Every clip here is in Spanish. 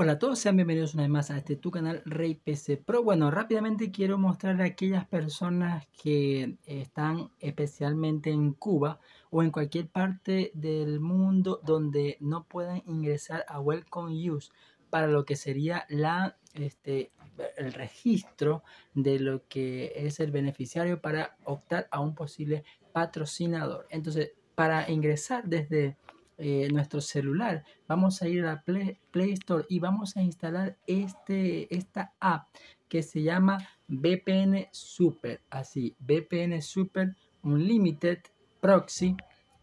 Hola a todos, sean bienvenidos una vez más a este tu canal Rey PC Pro. Bueno, rápidamente quiero mostrar a aquellas personas que eh, están especialmente en Cuba o en cualquier parte del mundo donde no pueden ingresar a Welcome Use para lo que sería la, este, el registro de lo que es el beneficiario para optar a un posible patrocinador. Entonces, para ingresar desde eh, nuestro celular. Vamos a ir a Play, Play, Store y vamos a instalar este, esta app que se llama VPN Super. Así, VPN Super Unlimited Proxy.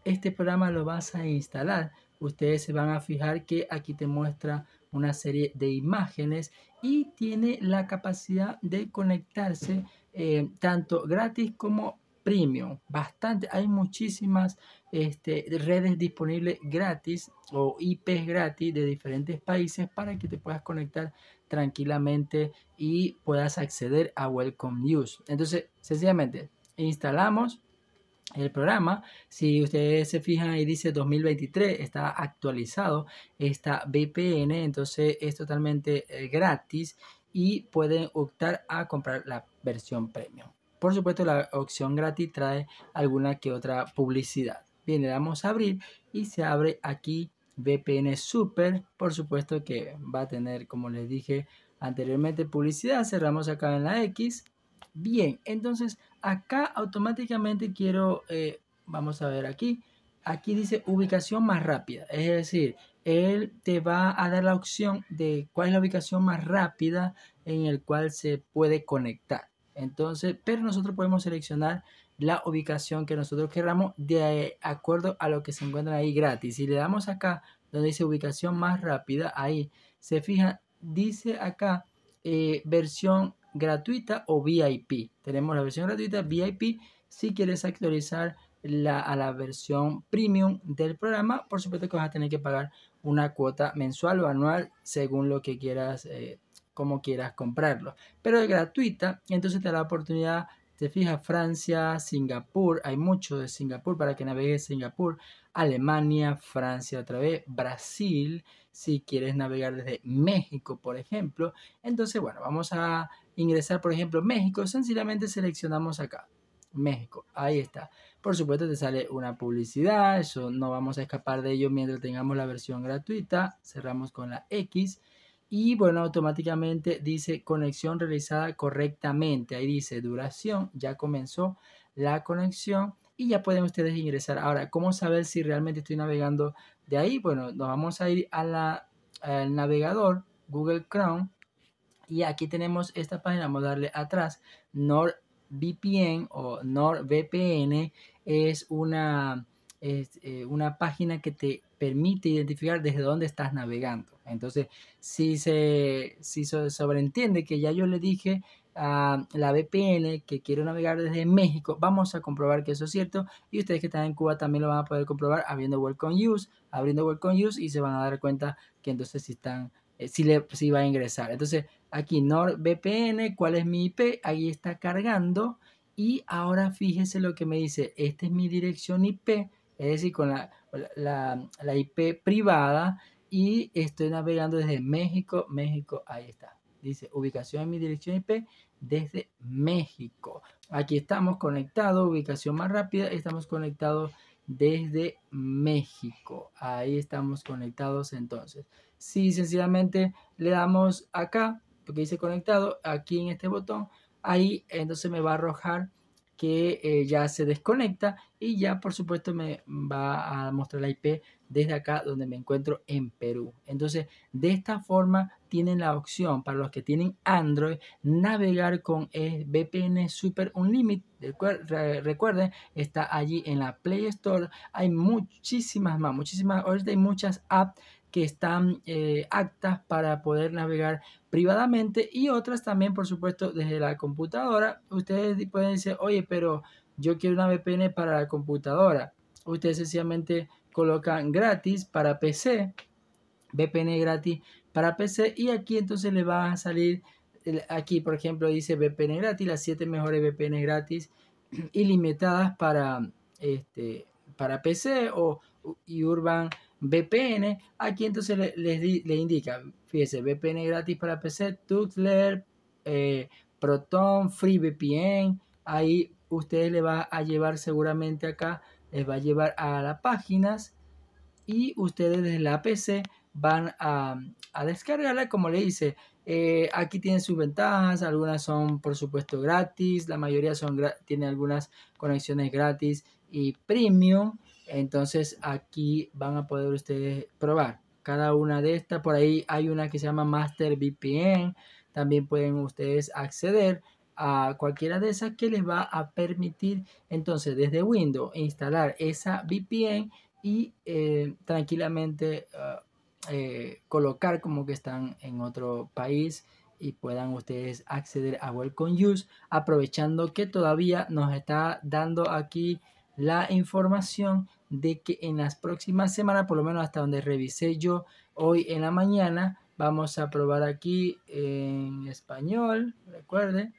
Este programa lo vas a instalar. Ustedes se van a fijar que aquí te muestra una serie de imágenes y tiene la capacidad de conectarse eh, tanto gratis como premium, bastante, hay muchísimas este, redes disponibles gratis o IP gratis de diferentes países para que te puedas conectar tranquilamente y puedas acceder a Welcome News. Entonces, sencillamente, instalamos el programa. Si ustedes se fijan ahí dice 2023, está actualizado esta VPN, entonces es totalmente eh, gratis y pueden optar a comprar la versión premium. Por supuesto, la opción gratis trae alguna que otra publicidad. Bien, le damos a abrir y se abre aquí VPN Super. Por supuesto que va a tener, como les dije anteriormente, publicidad. Cerramos acá en la X. Bien, entonces acá automáticamente quiero, eh, vamos a ver aquí. Aquí dice ubicación más rápida. Es decir, él te va a dar la opción de cuál es la ubicación más rápida en el cual se puede conectar. Entonces, pero nosotros podemos seleccionar la ubicación que nosotros queramos de acuerdo a lo que se encuentra ahí gratis. Si le damos acá donde dice ubicación más rápida, ahí se fija, dice acá eh, versión gratuita o VIP. Tenemos la versión gratuita VIP. Si quieres actualizar a la versión premium del programa, por supuesto que vas a tener que pagar una cuota mensual o anual según lo que quieras eh, como quieras comprarlo. Pero es gratuita, entonces te da la oportunidad, te fijas, Francia, Singapur, hay mucho de Singapur para que navegues Singapur, Alemania, Francia otra vez, Brasil, si quieres navegar desde México, por ejemplo. Entonces, bueno, vamos a ingresar, por ejemplo, México, sencillamente seleccionamos acá. México, ahí está. Por supuesto te sale una publicidad, eso no vamos a escapar de ello mientras tengamos la versión gratuita. Cerramos con la X y bueno, automáticamente dice conexión realizada correctamente. Ahí dice duración, ya comenzó la conexión y ya pueden ustedes ingresar. Ahora, ¿cómo saber si realmente estoy navegando de ahí? Bueno, nos vamos a ir a la, al navegador Google Chrome y aquí tenemos esta página, vamos a darle atrás, NordVPN o NordVPN es una es eh, una página que te permite identificar desde dónde estás navegando. Entonces, si se, sobreentiende que ya yo le dije a la VPN que quiero navegar desde México, vamos a comprobar que eso es cierto y ustedes que están en Cuba también lo van a poder comprobar abriendo Welcome Use, abriendo Welcome Use y se van a dar cuenta que entonces si están eh, si, le, si va a ingresar. Entonces, aquí NordVPN, ¿cuál es mi IP? Ahí está cargando y ahora fíjese lo que me dice, esta es mi dirección IP es decir, con la, IP privada y estoy navegando desde México, México, ahí está. Dice ubicación en mi dirección IP desde México. Aquí estamos conectados, ubicación más rápida, estamos conectados desde México. Ahí estamos conectados entonces. Si sencillamente le damos acá, porque dice conectado, aquí en este botón, ahí entonces me va a arrojar que eh, ya se desconecta y ya por supuesto me va a mostrar la IP desde acá donde me encuentro en Perú. Entonces, de esta forma tienen la opción para los que tienen Android navegar con VPN Super Unlimited. Recuerden, está allí en la Play Store. Hay muchísimas más, muchísimas, ahorita hay muchas apps que están eh, actas para poder navegar privadamente y otras también, por supuesto, desde la computadora. Ustedes pueden decir, oye, pero yo quiero una VPN para la computadora. Ustedes sencillamente colocan gratis para PC, VPN gratis para PC y aquí entonces le va a salir, aquí por ejemplo dice VPN gratis, las 7 mejores VPN gratis ilimitadas para, este, para PC o y Urban VPN, aquí entonces les le, indica, fíjese, VPN gratis para PC, Tutler, eh, Proton, FreeVPN, ahí ustedes le va a llevar seguramente acá, les va a llevar a las páginas y ustedes desde la PC van a, descargarla, como le dice, eh, aquí tienen sus ventajas, algunas son por supuesto gratis, la mayoría son tiene algunas conexiones gratis y premium. Entonces aquí van a poder ustedes probar cada una de estas. Por ahí hay una que se llama Master VPN. También pueden ustedes acceder a cualquiera de esas que les va a permitir entonces desde Windows instalar esa VPN y eh, tranquilamente ah, eh, colocar como que están en otro país y puedan ustedes acceder a Welcome Use aprovechando que todavía nos está dando aquí la información de que en las próximas semanas, por lo menos hasta donde revisé yo hoy en la mañana, vamos a probar aquí en español, Recuerde,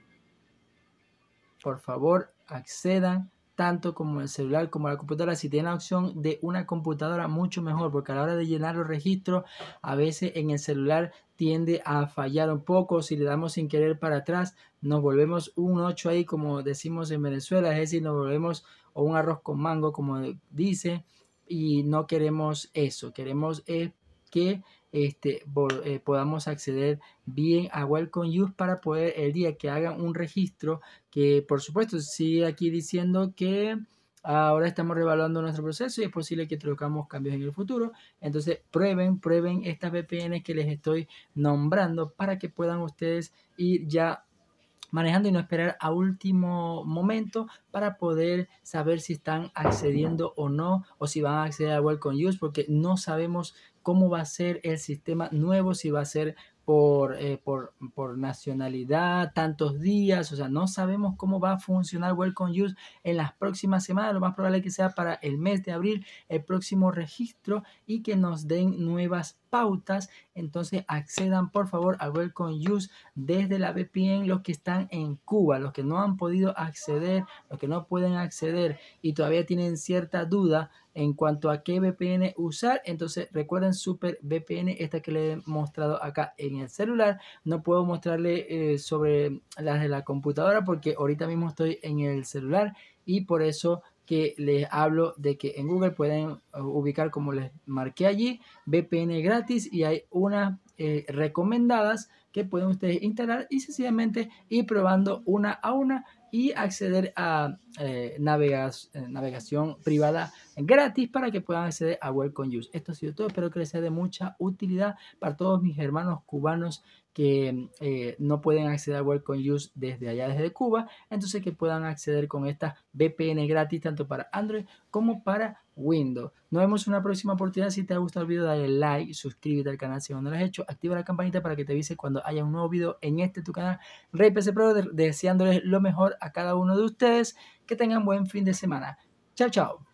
Por favor, accedan tanto como el celular como la computadora. Si tiene la opción de una computadora, mucho mejor, porque a la hora de llenar los registros, a veces en el celular tiende a fallar un poco. Si le damos sin querer para atrás, nos volvemos un 8 ahí, como decimos en Venezuela, es decir, nos volvemos o un arroz con mango, como dice, y no queremos eso. Queremos es que este, eh, podamos acceder bien a Welcome Use para poder el día que hagan un registro, que por supuesto sigue aquí diciendo que ahora estamos revaluando nuestro proceso y es posible que trocamos cambios en el futuro. Entonces prueben, prueben estas VPN que les estoy nombrando para que puedan ustedes ir ya manejando y no esperar a último momento para poder saber si están accediendo o no o si van a acceder a Welcome Use porque no sabemos cómo va a ser el sistema nuevo, si va a ser eh, por, por, nacionalidad, tantos días, o sea, no sabemos cómo va a funcionar Welcome Use en las próximas semanas, lo más probable es que sea para el mes de abril, el próximo registro y que nos den nuevas pautas, entonces accedan por favor a Welcome Use desde la VPN los que están en Cuba, los que no han podido acceder, los que no pueden acceder y todavía tienen cierta duda, en cuanto a qué VPN usar. Entonces recuerden Super VPN, esta que le he mostrado acá en el celular. No puedo mostrarle eh, sobre las de la computadora porque ahorita mismo estoy en el celular y por eso que les hablo de que en Google pueden eh, ubicar como les marqué allí VPN gratis y hay una eh, recomendadas que pueden ustedes instalar y sencillamente ir probando una a una y acceder a eh, eh, navegación privada gratis para que puedan acceder a con Use. Esto ha sido todo, espero que les sea de mucha utilidad para todos mis hermanos cubanos que no pueden acceder a con Use desde allá, desde Cuba, entonces que puedan acceder con esta VPN gratis tanto para Android como para Windows. Nos vemos en una próxima oportunidad. Si te ha gustado el video, dale like, suscríbete al canal si aún no lo has hecho, activa la campanita para que te avise cuando haya un nuevo video en este tu canal, Rey PC Pro, deseándoles lo mejor a cada uno de ustedes. Que tengan buen fin de semana. Chao, chao.